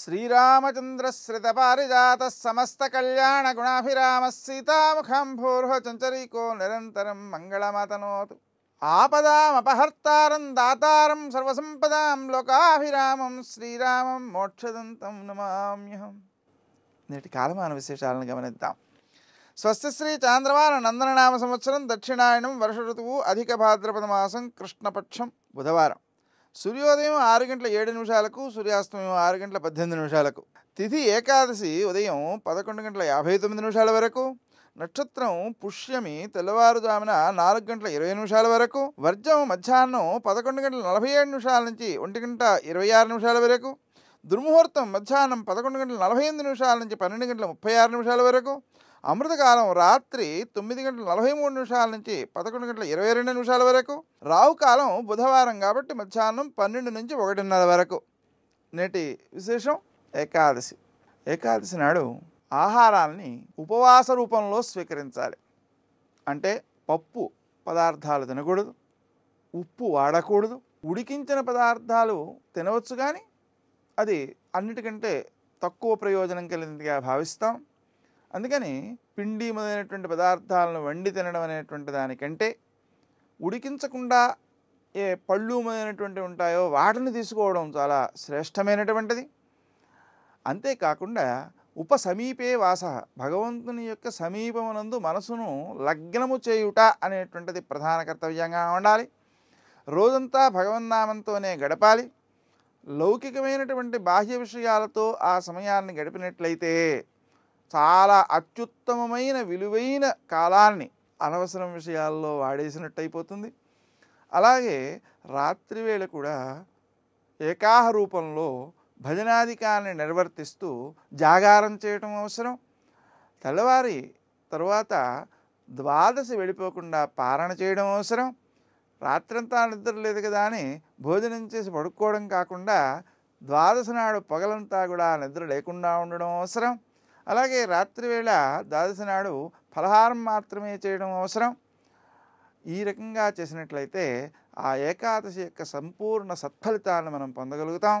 శ్రీరామచంద్రశ్రితపారిజాత సమస్త కళ్యాణ గుణాభిరామ సీతాముఖం భూర్హ చంచరీకో నిరంతరం మంగళమతనోతు ఆపదామపహర్తారం దాతారం సర్వసంపదాం లోకాభిరామం శ్రీరామం మోక్షదంతం నమామ్యహం నేటి కాలమాన విశేషాలను గమనిద్దాం స్వస్తి శ్రీ చాంద్రవాన నందననామ సంవత్సరం దక్షిణాయనం వర్ష ఋతువు అధిక భాద్రపద మాసం కృష్ణపక్షం బుధవారం సూర్యోదయం ఆరు గంటల ఏడు నిమిషాలకు సూర్యాస్తమయం ఆరు గంటల పద్దెనిమిది నిమిషాలకు తిథి ఏకాదశి ఉదయం పదకొండు గంటల యాభై తొమ్మిది నిమిషాల వరకు నక్షత్రం పుష్యమి తెల్లవారుజామున నాలుగు గంటల ఇరవై నిమిషాల వరకు వర్జం మధ్యాహ్నం పదకొండు గంటల నలభై ఏడు నిమిషాల నుంచి ఒంటి గంట ఇరవై ఆరు నిమిషాల వరకు దుర్ముహూర్తం మధ్యాహ్నం పదకొండు గంటల నలభై ఎనిమిది నిమిషాల నుంచి పన్నెండు గంటల ముప్పై ఆరు నిమిషాల వరకు అమృతకాలం రాత్రి తొమ్మిది గంటల నలభై మూడు నిమిషాల నుంచి పదకొండు గంటల ఇరవై రెండు నిమిషాల వరకు రావు కాలం బుధవారం కాబట్టి మధ్యాహ్నం పన్నెండు నుంచి ఒకటిన్నర వరకు నేటి విశేషం ఏకాదశి ఏకాదశి నాడు ఆహారాన్ని ఉపవాస రూపంలో స్వీకరించాలి అంటే పప్పు పదార్థాలు తినకూడదు ఉప్పు వాడకూడదు ఉడికించిన పదార్థాలు తినవచ్చు కానీ అది అన్నిటికంటే తక్కువ ప్రయోజనం కలిగినదిగా భావిస్తాం అందుకని పిండి మొదలైనటువంటి పదార్థాలను వండి తినడం అనేటువంటి దానికంటే ఉడికించకుండా ఏ పళ్ళు మొదలైనటువంటి ఉంటాయో వాటిని తీసుకోవడం చాలా శ్రేష్టమైనటువంటిది అంతేకాకుండా ఉప సమీపే వాస భగవంతుని యొక్క సమీపమునందు మనసును లగ్నము చేయుట అనేటువంటిది ప్రధాన కర్తవ్యంగా ఉండాలి రోజంతా భగవన్నామంతోనే గడపాలి లౌకికమైనటువంటి బాహ్య విషయాలతో ఆ సమయాన్ని గడిపినట్లయితే చాలా అత్యుత్తమమైన విలువైన కాలాన్ని అనవసరం విషయాల్లో వాడేసినట్టు అయిపోతుంది అలాగే రాత్రివేళ కూడా ఏకాహ రూపంలో భజనాధికారాన్ని నిర్వర్తిస్తూ జాగారం చేయటం అవసరం తెల్లవారి తరువాత ద్వాదశి వెళ్ళిపోకుండా పారణ చేయడం అవసరం రాత్రంతా నిద్ర లేదు కదా అని భోజనం చేసి పడుకోవడం కాకుండా ద్వాదశ నాడు పగలంతా కూడా నిద్ర లేకుండా ఉండడం అవసరం అలాగే రాత్రివేళ ద్వాదశి నాడు ఫలహారం మాత్రమే చేయడం అవసరం ఈ రకంగా చేసినట్లయితే ఆ ఏకాదశి యొక్క సంపూర్ణ సత్ఫలితాలను మనం పొందగలుగుతాం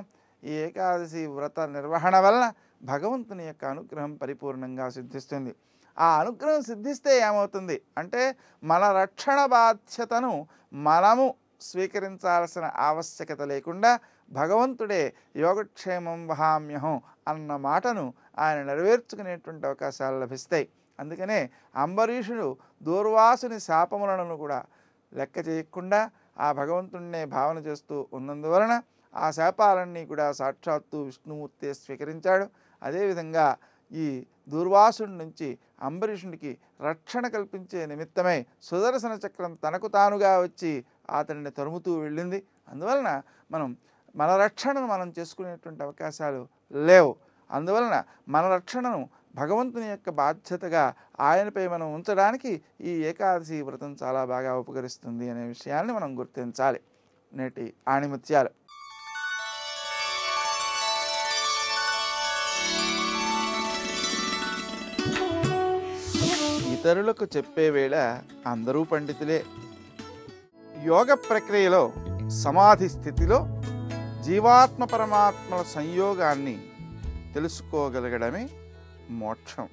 ఈ ఏకాదశి వ్రత నిర్వహణ వలన భగవంతుని యొక్క అనుగ్రహం పరిపూర్ణంగా సిద్ధిస్తుంది ఆ అనుగ్రహం సిద్ధిస్తే ఏమవుతుంది అంటే మన రక్షణ బాధ్యతను మనము స్వీకరించాల్సిన ఆవశ్యకత లేకుండా భగవంతుడే యోగక్షేమం వహామ్యహం అన్న మాటను ఆయన నెరవేర్చుకునేటువంటి అవకాశాలు లభిస్తాయి అందుకనే అంబరీషుడు దూర్వాసుని శాపములను కూడా లెక్క చేయకుండా ఆ భగవంతుణ్ణే భావన చేస్తూ ఉన్నందువలన ఆ శాపాలన్నీ కూడా సాక్షాత్తు విష్ణుమూర్తి స్వీకరించాడు అదేవిధంగా ఈ దూర్వాసుడి నుంచి అంబరీషుడికి రక్షణ కల్పించే నిమిత్తమై సుదర్శన చక్రం తనకు తానుగా వచ్చి అతనిని తరుముతూ వెళ్ళింది అందువలన మనం మన రక్షణను మనం చేసుకునేటువంటి అవకాశాలు లేవు అందువలన మన రక్షణను భగవంతుని యొక్క బాధ్యతగా ఆయనపై మనం ఉంచడానికి ఈ ఏకాదశి వ్రతం చాలా బాగా ఉపకరిస్తుంది అనే విషయాన్ని మనం గుర్తించాలి నేటి ఆణిముత్యాలు ఇతరులకు చెప్పే వేళ అందరూ పండితులే యోగ ప్రక్రియలో సమాధి స్థితిలో జీవాత్మ పరమాత్మల సంయోగాన్ని తెలుసుకోగలగడమే మోక్షం